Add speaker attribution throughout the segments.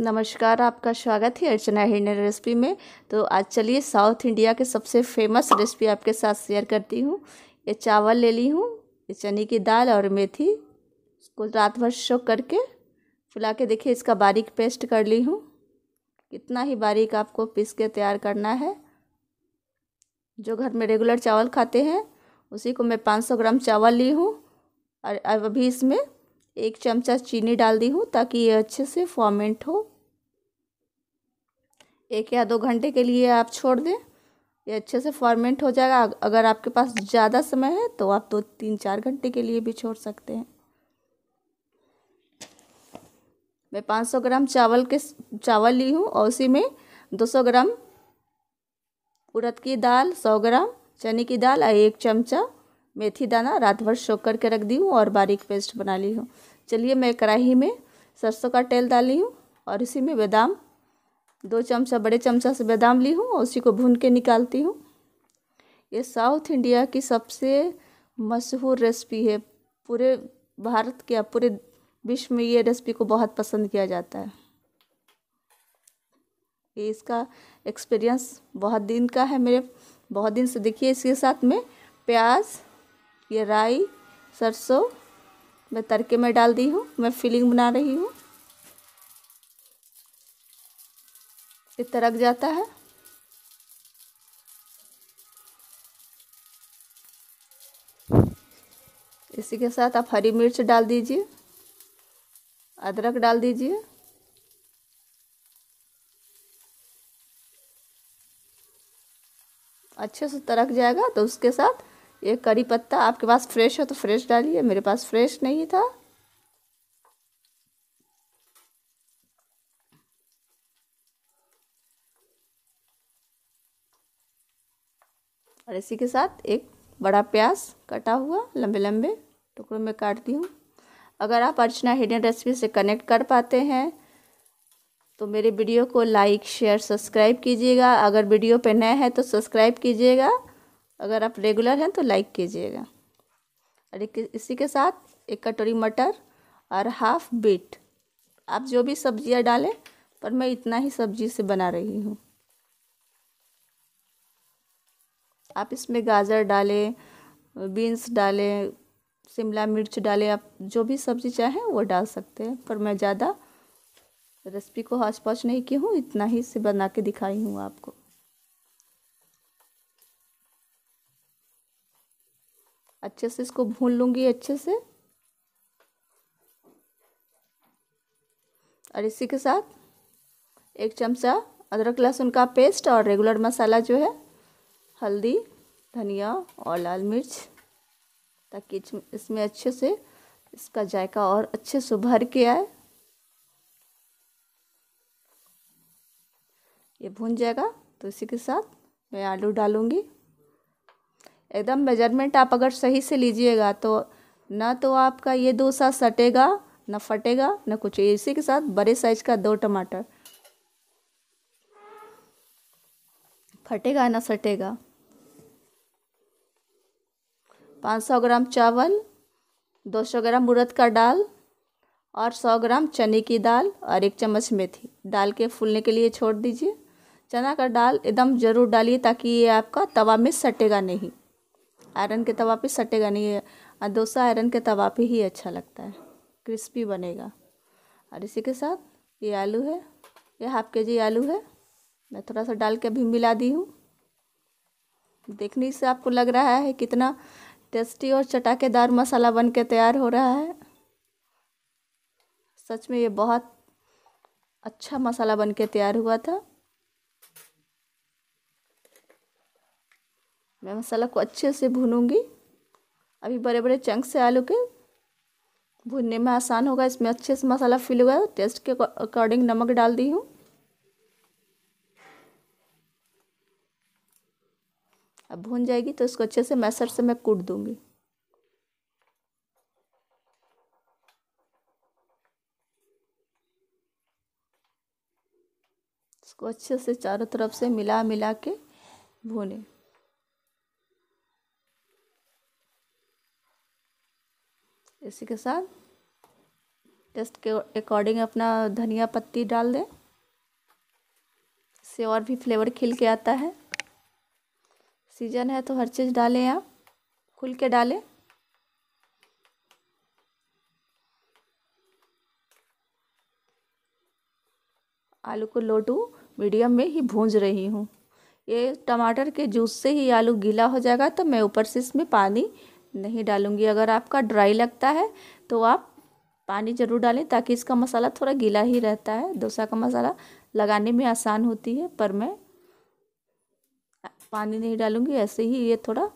Speaker 1: नमस्कार आपका स्वागत है अर्चना हिरने रेसिपी में तो आज चलिए साउथ इंडिया के सबसे फेमस रेसिपी आपके साथ शेयर करती हूँ ये चावल ले ली हूँ ये चने की दाल और मेथी इसको रात भर शोक करके फुला के देखिए इसका बारीक पेस्ट कर ली हूँ कितना ही बारीक आपको पीस के तैयार करना है जो घर में रेगुलर चावल खाते हैं उसी को मैं पाँच ग्राम चावल ली हूँ और अभी इसमें एक चमचा चीनी डाल दी हूँ ताकि ये अच्छे से फॉर्मेंट हो एक या दो घंटे के लिए आप छोड़ दें ये अच्छे से फॉर्मेंट हो जाएगा अगर आपके पास ज़्यादा समय है तो आप दो तीन चार घंटे के लिए भी छोड़ सकते हैं मैं 500 ग्राम चावल के चावल ली हूँ और उसी में 200 ग्राम उड़द की दाल 100 ग्राम चने की दाल और एक चमचा मेथी दाना रात भर शोक करके रख दी हूँ और बारीक पेस्ट बना ली हूँ चलिए मैं कढ़ाई में सरसों का तेल डाली हूँ और इसी में बादाम दो चमचा बड़े चमचा से बादाम ली हूँ और उसी को भून के निकालती हूँ ये साउथ इंडिया की सबसे मशहूर रेसिपी है पूरे भारत के पूरे विश्व में ये रेसिपी को बहुत पसंद किया जाता है ये इसका एक्सपीरियंस बहुत दिन का है मेरे बहुत दिन से देखिए इसके साथ में प्याज ये राई सरसों मैं तड़के में डाल दी हूँ मैं फिलिंग बना रही हूँ ये तरक जाता है इसी के साथ आप हरी मिर्च डाल दीजिए अदरक डाल दीजिए अच्छे से तरक जाएगा तो उसके साथ ये करी पत्ता आपके पास फ्रेश हो तो फ्रेश डालिए मेरे पास फ्रेश नहीं था और इसी के साथ एक बड़ा प्याज कटा हुआ लंबे लंबे टुकड़ों में काटती हूँ अगर आप अर्चना हिडन रेसिपी से कनेक्ट कर पाते हैं तो मेरे वीडियो को लाइक शेयर सब्सक्राइब कीजिएगा अगर वीडियो पे नए हैं तो सब्सक्राइब कीजिएगा अगर आप रेगुलर हैं तो लाइक कीजिएगा और इसी के साथ एक कटोरी मटर और हाफ बीट आप जो भी सब्जियां डालें पर मैं इतना ही सब्जी से बना रही हूँ आप इसमें गाजर डालें बीन्स डालें शिमला मिर्च डालें आप जो भी सब्ज़ी चाहें वो डाल सकते हैं पर मैं ज़्यादा रेसिपी को हाच पौच नहीं की हूँ इतना ही से बना के दिखाई हूँ आपको अच्छे से इसको भून लूँगी अच्छे से और इसी के साथ एक चमचा अदरक लहसुन का पेस्ट और रेगुलर मसाला जो है हल्दी धनिया और लाल मिर्च ताकि इसमें अच्छे से इसका जायका और अच्छे से भर के आए ये भून जाएगा तो इसी के साथ मैं आलू डालूँगी एकदम मेजरमेंट आप अगर सही से लीजिएगा तो ना तो आपका ये डोसा सटेगा ना फटेगा ना कुछ इसी के साथ बड़े साइज का दो टमाटर फटेगा ना सटेगा 500 ग्राम चावल 200 ग्राम उड़द का दाल और 100 ग्राम चने की दाल और एक चम्मच मेथी दाल के फूलने के लिए छोड़ दीजिए चना का दाल एकदम ज़रूर डालिए ताकि ये आपका तवा में सटेगा नहीं आयरन के तवा पे सटेगा नहीं और डोसा आयरन के तवा पे ही अच्छा लगता है क्रिस्पी बनेगा और इसी के साथ ये आलू है ये हाफ के जी आलू है मैं थोड़ा सा डाल के भी मिला दी हूँ देखने से आपको लग रहा है कितना टेस्टी और चटाकेदार मसाला बन के तैयार हो रहा है सच में ये बहुत अच्छा मसाला बन के तैयार हुआ था मैं मसाला को अच्छे से भूनूंगी अभी बड़े बड़े चंक से आलू के भूनने में आसान होगा इसमें अच्छे से मसाला फिल हुआ है टेस्ट के अकॉर्डिंग नमक डाल दी हूँ अब भून जाएगी तो इसको अच्छे से मैसर से मैं कूट दूँगी इसको अच्छे से चारों तरफ से मिला मिला के भूने इसी के साथ टेस्ट के अकॉर्डिंग अपना धनिया पत्ती डाल दें इससे और भी फ्लेवर खिल के आता है सीजन है तो हर चीज़ डालें आप खुल के डालें आलू को लो टू मीडियम में ही भूंज रही हूँ ये टमाटर के जूस से ही आलू गीला हो जाएगा तो मैं ऊपर से इसमें पानी नहीं डालूँगी अगर आपका ड्राई लगता है तो आप पानी ज़रूर डालें ताकि इसका मसाला थोड़ा गीला ही रहता है डोसा का मसाला लगाने में आसान होती है पर मैं पानी नहीं डालूँगी ऐसे ही ये थोड़ा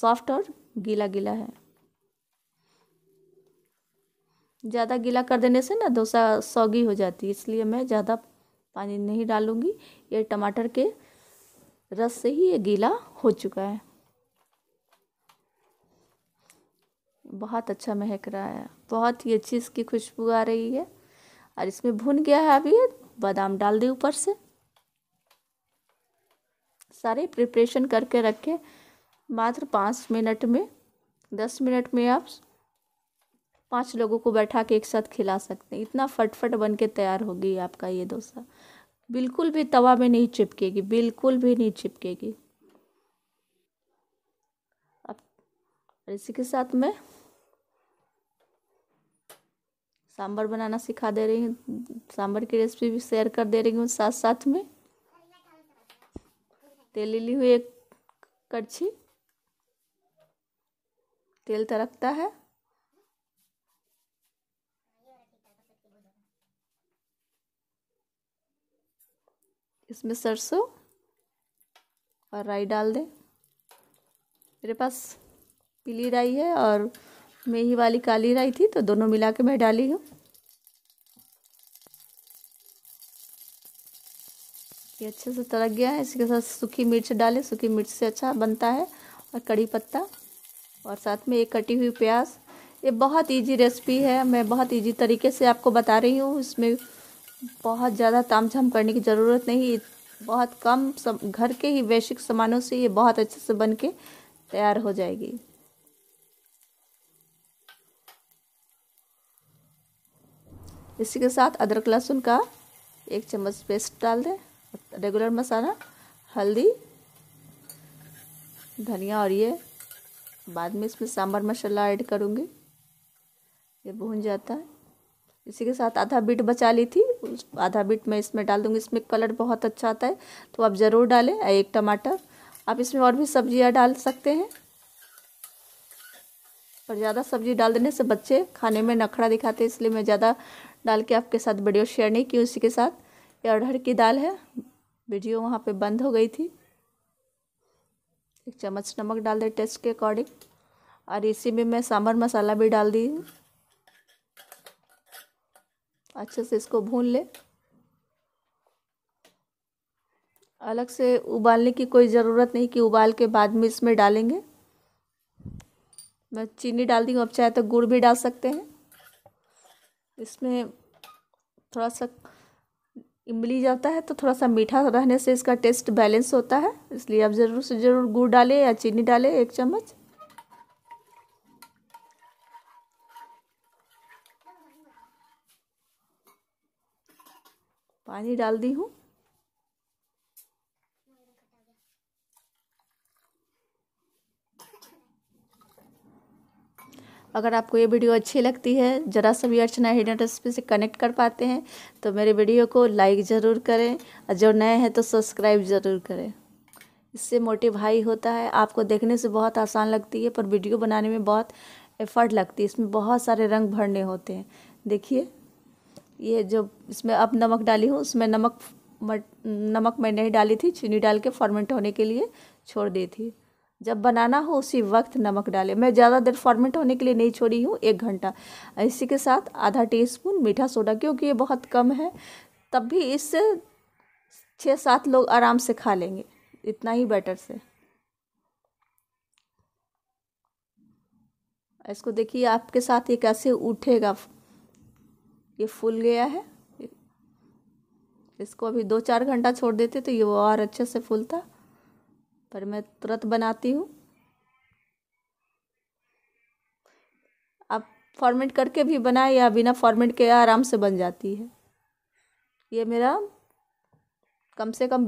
Speaker 1: सॉफ्ट और गीला गीला है ज़्यादा गीला कर देने से ना डोसा सौगी हो जाती है इसलिए मैं ज़्यादा पानी नहीं डालूँगी ये टमाटर के रस से ही ये गीला हो चुका है बहुत अच्छा महक रहा है बहुत ही अच्छी इसकी खुशबू आ रही है और इसमें भुन गया है अभी बादाम डाल दी ऊपर से सारे प्रिपरेशन करके रखें मात्र पाँच मिनट में दस मिनट में आप पांच लोगों को बैठा के एक साथ खिला सकते हैं इतना फटफट बन के तैयार होगी आपका ये डोसा बिल्कुल भी तवा में नहीं चिपकेगी बिल्कुल भी नहीं चिपकेगी अब इसी के साथ मैं सांभर बनाना सिखा दे रही हूँ सांभर की रेसिपी भी शेयर कर दे रही हूँ साथ साथ में तेल ले ली हुई एक कड़छी तेल तरकता है इसमें सरसों और राई डाल दें मेरे पास पीली राई है और में ही वाली काली राई थी तो दोनों मिला के मैं डाली हूँ ये अच्छे से तड़क गया है इसके साथ सूखी मिर्च डालें सूखी मिर्च से अच्छा बनता है और कड़ी पत्ता और साथ में एक कटी हुई प्याज ये बहुत इजी रेसिपी है मैं बहुत इजी तरीके से आपको बता रही हूँ इसमें बहुत ज़्यादा ताम झाम करने की ज़रूरत नहीं बहुत कम सब घर के ही वैश्विक सामानों से ये बहुत अच्छे से बन के तैयार हो जाएगी इसी के साथ अदरक लहसुन का एक चम्मच पेस्ट डाल दें रेगुलर मसाला हल्दी धनिया और ये बाद में इसमें सांभर मसाला ऐड करूँगी ये भून जाता है इसी के साथ आधा बीट बचा ली थी उस आधा बीट मैं इसमें डाल दूँगी इसमें कलर बहुत अच्छा आता है तो आप ज़रूर डालें एक टमाटर आप इसमें और भी सब्जियाँ डाल सकते हैं पर ज़्यादा सब्जी डाल देने से बच्चे खाने में नखड़ा दिखाते हैं इसलिए मैं ज़्यादा डाल के आपके साथ वीडियो शेयर नहीं की उसी के साथ ये अरहर की दाल है वीडियो वहाँ पे बंद हो गई थी एक चम्मच नमक डाल दें टेस्ट के अकॉर्डिंग और इसी में मैं सांभर मसाला भी डाल दी हूँ अच्छे से इसको भून ले अलग से उबालने की कोई ज़रूरत नहीं कि उबाल के बाद में इसमें डालेंगे मैं चीनी डाल दी हूँ अब चाहे तो गुड़ भी डाल सकते हैं इसमें थोड़ा सा इमली जाता है तो थोड़ा सा मीठा रहने से इसका टेस्ट बैलेंस होता है इसलिए आप ज़रूर से ज़रूर गुड़ डालें या चीनी डालें एक चम्मच पानी डाल दी हूँ अगर आपको ये वीडियो अच्छी लगती है ज़रा सा भी अर्चना हिडन रेसिपी से कनेक्ट कर पाते हैं तो मेरे वीडियो को लाइक ज़रूर करें और जो नए हैं तो सब्सक्राइब ज़रूर करें इससे हाई होता है आपको देखने से बहुत आसान लगती है पर वीडियो बनाने में बहुत एफर्ट लगती है इसमें बहुत सारे रंग भरने होते हैं देखिए ये जो इसमें अब नमक डाली हूँ उसमें नमक मट, नमक मैं नहीं डाली थी चीनी डाल के फॉर्मेंट होने के लिए छोड़ दी थी जब बनाना हो उसी वक्त नमक डालें मैं ज़्यादा देर फॉर्मेट होने के लिए नहीं छोड़ी हूँ एक घंटा इसी के साथ आधा टीस्पून मीठा सोडा क्योंकि ये बहुत कम है तब भी इससे छः सात लोग आराम से खा लेंगे इतना ही बेटर से इसको देखिए आपके साथ ये कैसे उठेगा ये फूल गया है इसको अभी दो चार घंटा छोड़ देते तो ये और अच्छे से फूलता पर मैं तुरंत बनाती हूँ आप फॉर्मेट करके भी बनाए या बिना फॉर्मेट के आराम से बन जाती है ये मेरा कम से कम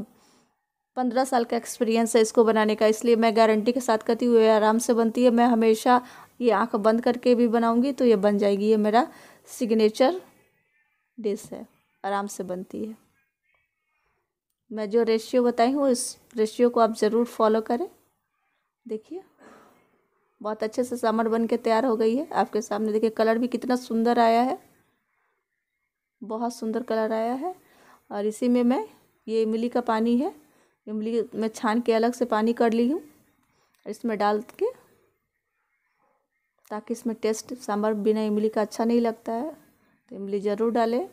Speaker 1: पंद्रह साल का एक्सपीरियंस है इसको बनाने का इसलिए मैं गारंटी के साथ कहती हूँ आराम से बनती है मैं हमेशा ये आँख बंद करके भी बनाऊँगी तो ये बन जाएगी ये मेरा सिग्नेचर डिश है आराम से बनती है मैं जो रेशियो बताई हूँ इस रेशियो को आप ज़रूर फॉलो करें देखिए बहुत अच्छे से सामर बन के तैयार हो गई है आपके सामने देखिए कलर भी कितना सुंदर आया है बहुत सुंदर कलर आया है और इसी में मैं ये इमली का पानी है इमली मैं छान के अलग से पानी कर ली हूँ इसमें डाल के ताकि इसमें टेस्ट सांभर बिना इमली का अच्छा नहीं लगता है तो इमली ज़रूर डालें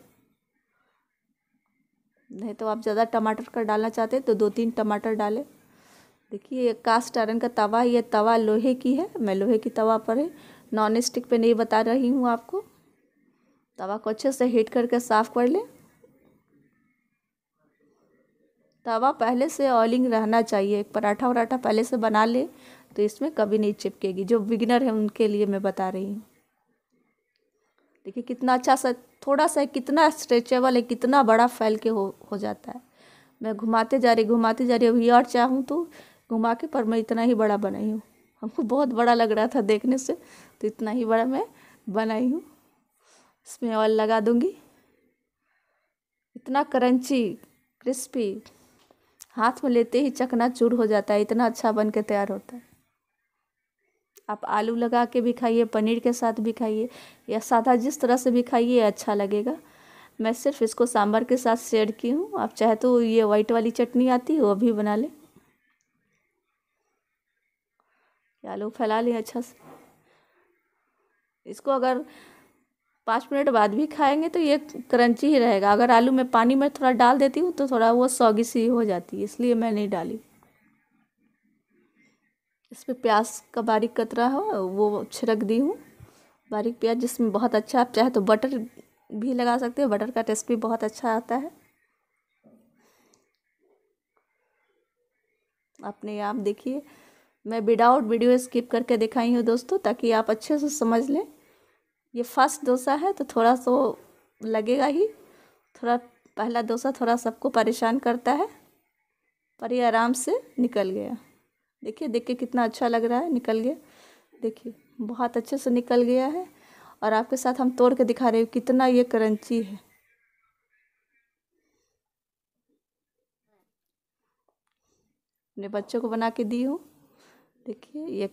Speaker 1: नहीं तो आप ज़्यादा टमाटर का डालना चाहते हैं तो दो तीन टमाटर डालें देखिए ये कास्ट आयरन का तवा ये तवा लोहे की है मैं लोहे की तवा पर है नॉन स्टिक पर नहीं बता रही हूँ आपको तवा को अच्छे से हीट करके साफ़ कर लें तवा पहले से ऑयलिंग रहना चाहिए एक पराठा वराठा पहले से बना ले तो इसमें कभी नहीं चिपकेगी जो बिगनर है उनके लिए मैं बता रही हूँ देखिए कितना अच्छा सा थोड़ा सा कितना स्ट्रेचेबल है कितना बड़ा फैल के हो हो जाता है मैं घुमाते जा रही घुमाते जा रही अभी और चाहूँ तो घुमा के पर मैं इतना ही बड़ा बनाई हूँ हमको बहुत बड़ा लग रहा था देखने से तो इतना ही बड़ा मैं बनाई हूँ इसमें ऑयल लगा दूँगी इतना करंची क्रिस्पी हाथ में लेते ही चकना चूर हो जाता है इतना अच्छा बन के तैयार होता है आप आलू लगा के भी खाइए पनीर के साथ भी खाइए या सादा जिस तरह से भी खाइए अच्छा लगेगा मैं सिर्फ इसको सांभर के साथ शेयर की हूँ आप चाहे तो ये वाइट वाली चटनी आती है वो भी बना लें आलू फैला लें अच्छा से इसको अगर पाँच मिनट बाद भी खाएंगे तो ये क्रंची ही रहेगा अगर आलू में पानी में थोड़ा डाल देती हूँ तो थोड़ा वो सौगी सी हो जाती है इसलिए मैं नहीं डाली इस पर प्याज का बारीक कतरा हो वो छिड़क दी हूँ बारीक प्याज जिसमें बहुत अच्छा आप चाहे तो बटर भी लगा सकते हो बटर का टेस्ट भी बहुत अच्छा आता है अपने आप देखिए मैं विदाउट वीडियो स्किप करके दिखाई हूँ दोस्तों ताकि आप अच्छे से समझ लें ये फर्स्ट डोसा है तो थोड़ा सो लगेगा ही थोड़ा पहला डोसा थोड़ा सबको परेशान करता है पर ये आराम से निकल गया देखिए देख के कितना अच्छा लग रहा है निकल गया देखिए बहुत अच्छे से निकल गया है और आपके साथ हम तोड़ के दिखा रहे हैं कितना ये करंची है अपने बच्चों को बना के दी हूँ देखिए ये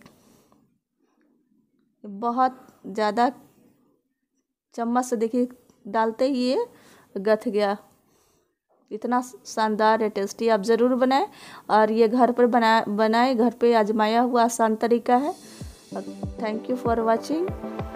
Speaker 1: बहुत ज़्यादा चम्मच से देखिए डालते ही ये गथ गया इतना शानदार है टेस्टी आप ज़रूर बनाएं और ये घर पर बना बनाएं घर पे आजमाया हुआ आसान तरीका है थैंक यू फॉर वाचिंग